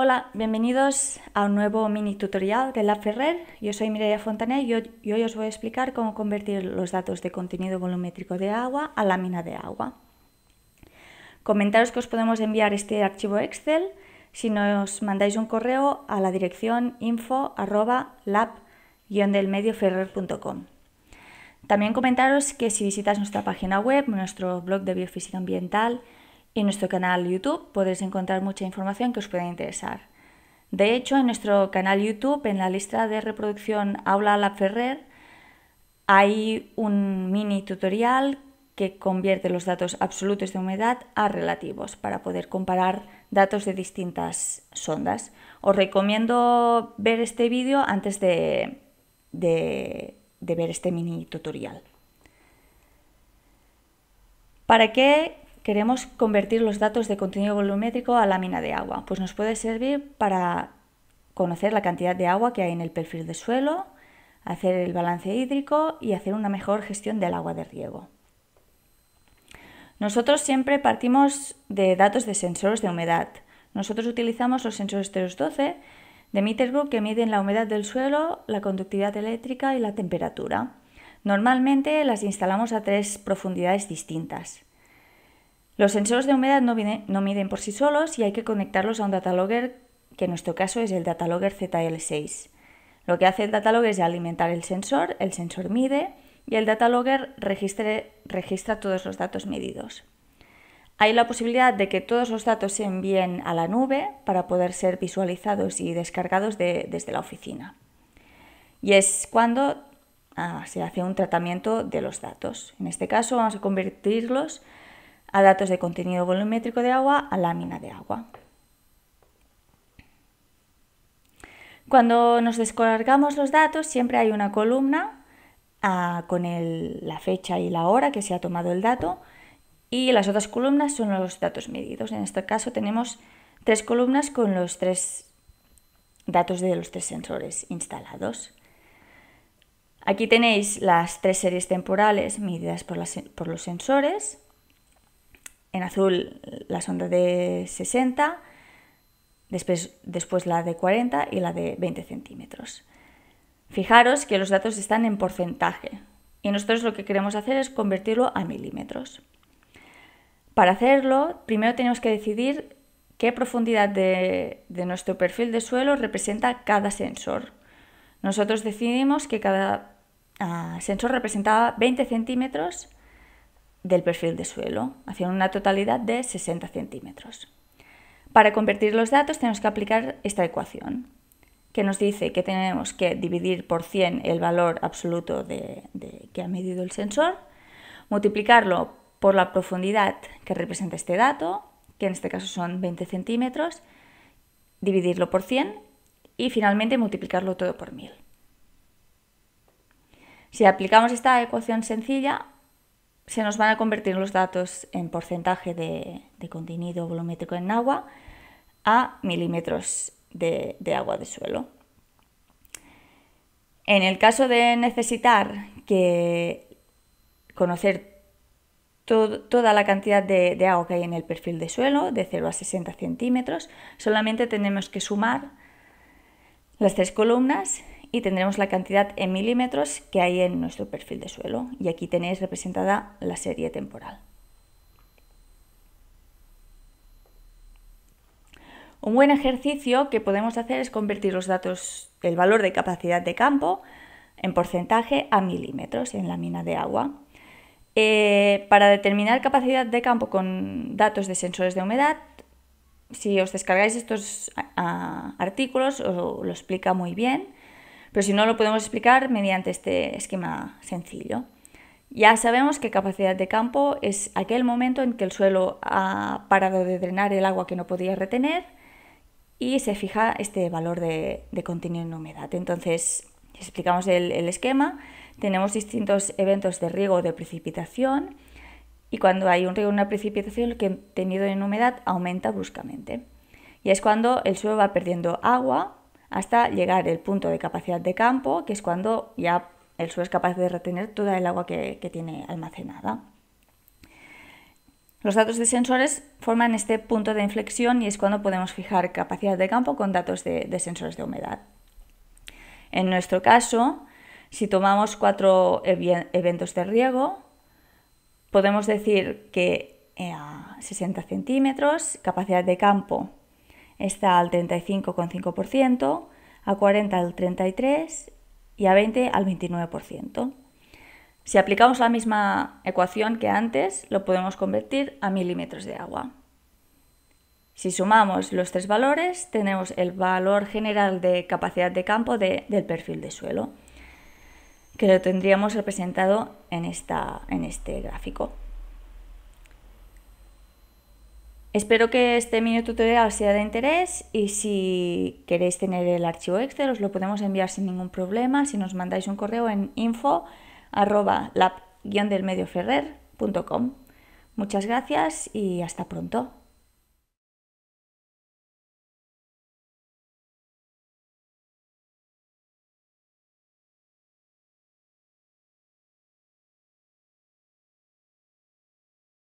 Hola, bienvenidos a un nuevo mini tutorial de La Ferrer. Yo soy Mireia Fontané y hoy, os voy a explicar cómo convertir los datos de contenido volumétrico de agua a lámina de agua. Comentaros que os podemos enviar este archivo Excel si nos mandáis un correo a la dirección lab delmedioferrercom También comentaros que si visitas nuestra página web, nuestro blog de biofísica ambiental, en nuestro canal YouTube podéis encontrar mucha información que os pueda interesar. De hecho, en nuestro canal YouTube, en la lista de reproducción Aula La Ferrer, hay un mini tutorial que convierte los datos absolutos de humedad a relativos para poder comparar datos de distintas sondas. Os recomiendo ver este vídeo antes de, de ver este mini tutorial. ¿Para qué queremos convertir los datos de contenido volumétrico a lámina de agua, pues nos puede servir para conocer la cantidad de agua que hay en el perfil de suelo, hacer el balance hídrico y hacer una mejor gestión del agua de riego. Nosotros siempre partimos de datos de sensores de humedad. Nosotros utilizamos los sensores 12 de Meterbook que miden la humedad del suelo, la conductividad eléctrica y la temperatura. Normalmente las instalamos a tres profundidades distintas. Los sensores de humedad no, miden por sí solos y hay que conectarlos a un datalogger, que en nuestro caso es el datalogger ZL6. Lo que hace el datalogger es alimentar el sensor, el sensor mide y el datalogger registra todos los datos medidos. Hay la posibilidad de que todos los datos se envíen a la nube para poder ser visualizados y descargados desde la oficina. Y es cuando ah, se hace un tratamiento de los datos. En este caso vamos a convertirlos a datos de contenido volumétrico de agua a lámina de agua. Cuando nos descargamos los datos siempre hay una columna ah, con la fecha y la hora que se ha tomado el dato y las otras columnas son los datos medidos. En este caso tenemos tres columnas con los tres datos de los tres sensores instalados. Aquí tenéis las tres series temporales medidas por los sensores, en azul la sonda de 60, después, después la de 40 y la de 20 centímetros. Fijaros que los datos están en porcentaje y nosotros lo que queremos hacer es convertirlo a milímetros. Para hacerlo, primero tenemos que decidir qué profundidad de, nuestro perfil de suelo representa cada sensor. Nosotros decidimos que cada ah, sensor representaba 20 centímetros del perfil de suelo, hacia una totalidad de 60 centímetros. Para convertir los datos tenemos que aplicar esta ecuación, que nos dice que tenemos que dividir por 100 el valor absoluto que ha medido el sensor, multiplicarlo por la profundidad que representa este dato, que en este caso son 20 centímetros, dividirlo por 100 y finalmente multiplicarlo todo por 1000. Si aplicamos esta ecuación sencilla, se nos van a convertir los datos en porcentaje de, contenido volumétrico en agua a milímetros de, agua de suelo. En el caso de necesitar que conocer toda la cantidad de, de, agua que hay en el perfil de suelo, de 0 a 60 centímetros, solamente tenemos que sumar las tres columnas y tendremos la cantidad en milímetros que hay en nuestro perfil de suelo. Y aquí tenéis representada la serie temporal. Un buen ejercicio que podemos hacer es convertir los datos el valor de capacidad de campo en porcentaje a milímetros en la mina de agua. Eh, para determinar capacidad de campo con datos de sensores de humedad, si os descargáis estos artículos, os lo explica muy bien. Pero si no, lo podemos explicar mediante este esquema sencillo. Ya sabemos que capacidad de campo es aquel momento en que el suelo ha parado de drenar el agua que no podía retener y se fija este valor de, contenido en humedad. Entonces, si explicamos el, el esquema, tenemos distintos eventos de riego o de precipitación y cuando hay un riego o una precipitación, el contenido en humedad aumenta bruscamente. Y es cuando el suelo va perdiendo agua hasta llegar el punto de capacidad de campo, que es cuando ya el suelo es capaz de retener toda el agua que, tiene almacenada. Los datos de sensores forman este punto de inflexión y es cuando podemos fijar capacidad de campo con datos de, de sensores de humedad. En nuestro caso, si tomamos cuatro eventos de riego, podemos decir que eh, a 60 centímetros, capacidad de campo está al 35,5%, a 40 al 33% y a 20 al 29%. Si aplicamos la misma ecuación que antes, lo podemos convertir a milímetros de agua. Si sumamos los tres valores, tenemos el valor general de capacidad de campo del perfil de suelo, que lo tendríamos representado en este gráfico. Espero que este mini tutorial sea de interés y si queréis tener el archivo Excel os lo podemos enviar sin ningún problema si nos mandáis un correo en info arroba lab-delmedioferrer.com. Muchas gracias y hasta pronto.